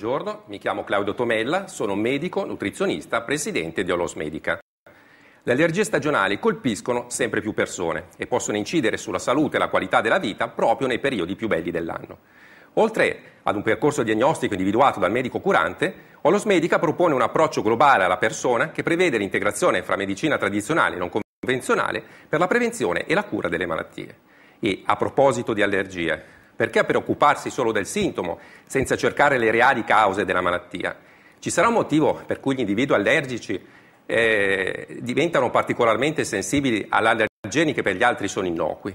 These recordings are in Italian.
buongiorno, mi chiamo Claudio Tomella, sono medico, nutrizionista, presidente di Olos Medica. Le allergie stagionali colpiscono sempre più persone e possono incidere sulla salute e la qualità della vita proprio nei periodi più belli dell'anno. Oltre ad un percorso diagnostico individuato dal medico curante, Olos Medica propone un approccio globale alla persona che prevede l'integrazione fra medicina tradizionale e non convenzionale per la prevenzione e la cura delle malattie. E a proposito di allergie, perché preoccuparsi solo del sintomo senza cercare le reali cause della malattia? Ci sarà un motivo per cui gli individui allergici eh, diventano particolarmente sensibili all'allergeni che per gli altri sono innocui?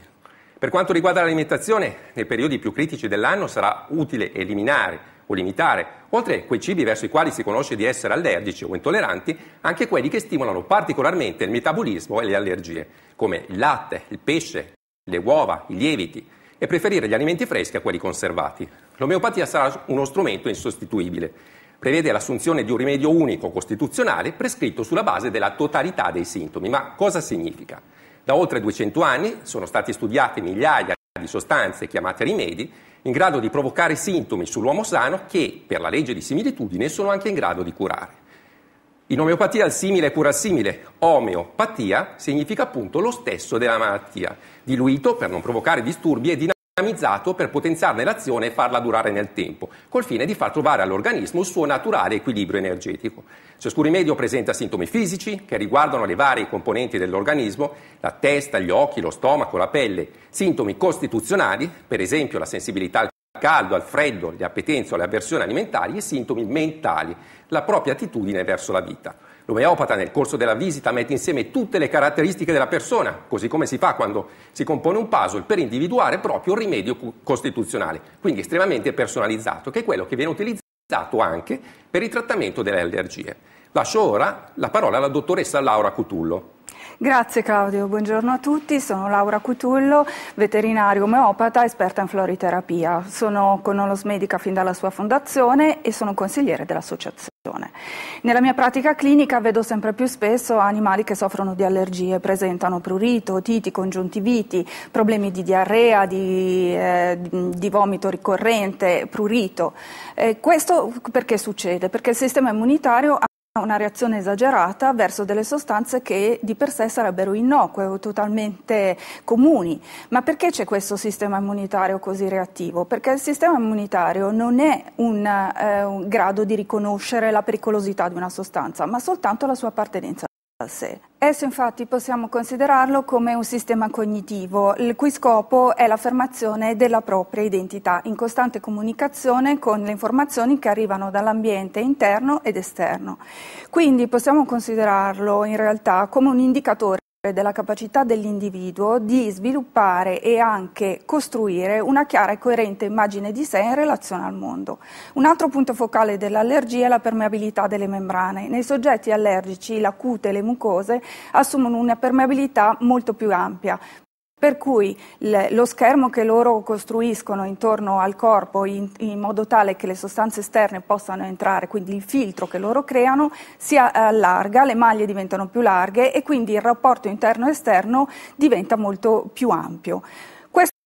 Per quanto riguarda l'alimentazione, nei periodi più critici dell'anno sarà utile eliminare o limitare, oltre quei cibi verso i quali si conosce di essere allergici o intolleranti, anche quelli che stimolano particolarmente il metabolismo e le allergie, come il latte, il pesce, le uova, i lieviti e preferire gli alimenti freschi a quelli conservati. L'omeopatia sarà uno strumento insostituibile. Prevede l'assunzione di un rimedio unico costituzionale prescritto sulla base della totalità dei sintomi. Ma cosa significa? Da oltre 200 anni sono stati studiate migliaia di sostanze chiamate rimedi in grado di provocare sintomi sull'uomo sano che, per la legge di similitudine, sono anche in grado di curare. In omeopatia il simile cura il simile, omeopatia significa appunto lo stesso della malattia, diluito per non provocare disturbi e dinamizzato per potenziarne l'azione e farla durare nel tempo, col fine di far trovare all'organismo il suo naturale equilibrio energetico. Ciascun rimedio presenta sintomi fisici che riguardano le varie componenti dell'organismo, la testa, gli occhi, lo stomaco, la pelle, sintomi costituzionali, per esempio la sensibilità al al caldo, al freddo, alle appetenze, o alle avversioni alimentari e sintomi mentali, la propria attitudine verso la vita. L'omeopata nel corso della visita mette insieme tutte le caratteristiche della persona, così come si fa quando si compone un puzzle per individuare proprio un rimedio costituzionale, quindi estremamente personalizzato, che è quello che viene utilizzato anche per il trattamento delle allergie. Lascio ora la parola alla dottoressa Laura Cutullo. Grazie Claudio, buongiorno a tutti, sono Laura Cutullo, veterinario omeopata, esperta in floriterapia. Sono con Olos Medica fin dalla sua fondazione e sono consigliere dell'associazione. Nella mia pratica clinica vedo sempre più spesso animali che soffrono di allergie, presentano prurito, otiti, congiuntiviti, problemi di diarrea, di, eh, di vomito ricorrente, prurito. Eh, questo perché succede? Perché il sistema immunitario una reazione esagerata verso delle sostanze che di per sé sarebbero innocue o totalmente comuni. Ma perché c'è questo sistema immunitario così reattivo? Perché il sistema immunitario non è un, eh, un grado di riconoscere la pericolosità di una sostanza, ma soltanto la sua appartenenza sé. Esso infatti possiamo considerarlo come un sistema cognitivo, il cui scopo è l'affermazione della propria identità, in costante comunicazione con le informazioni che arrivano dall'ambiente interno ed esterno. Quindi possiamo considerarlo in realtà come un indicatore eh, della capacità dell'individuo di sviluppare e anche costruire una chiara e coerente immagine di sé in relazione al mondo. Un altro punto focale dell'allergia è la permeabilità delle membrane. Nei soggetti allergici la cute e le mucose assumono una permeabilità molto più ampia, per cui lo schermo che loro costruiscono intorno al corpo in, in, modo tale che le sostanze esterne possano entrare, quindi il filtro che loro creano, si allarga, le maglie diventano più larghe e quindi il rapporto interno-esterno diventa molto più ampio.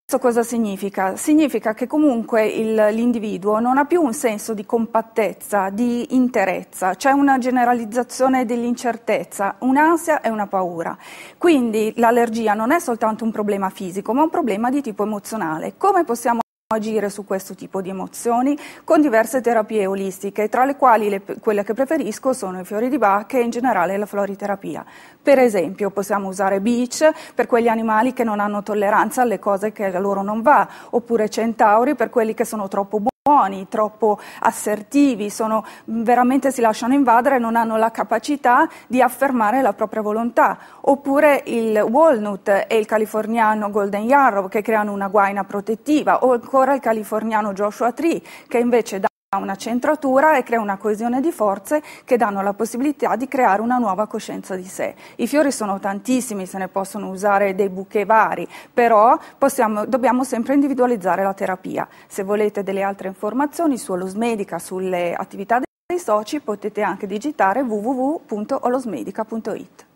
Questo cosa significa? Significa che comunque l'individuo non ha più un senso di compattezza, di interezza, c'è una generalizzazione dell'incertezza, un'ansia e una paura. Quindi l'allergia non è soltanto un problema fisico, ma un problema di tipo emozionale. Come possiamo agire su questo tipo di emozioni con diverse terapie olistiche, tra le quali le, quelle che preferisco sono i fiori di Bach e in generale la floriterapia. Per esempio possiamo usare beach per quegli animali che non hanno tolleranza alle cose che a loro non va, oppure centauri per quelli che sono troppo buoni buoni, troppo assertivi, sono, veramente si lasciano invadere, non hanno la capacità di affermare la propria volontà. Oppure il walnut e il californiano Golden Yarrow che creano una guaina protettiva, o ancora il californiano Joshua Tree che invece dà ha una centratura e crea una coesione di forze che danno la possibilità di creare una nuova coscienza di sé. I fiori sono tantissimi, se ne possono usare dei bouquet vari, però possiamo, dobbiamo sempre individualizzare la terapia. Se volete delle altre informazioni su Olosmedica, sulle attività dei soci, potete anche digitare www.olosmedica.it.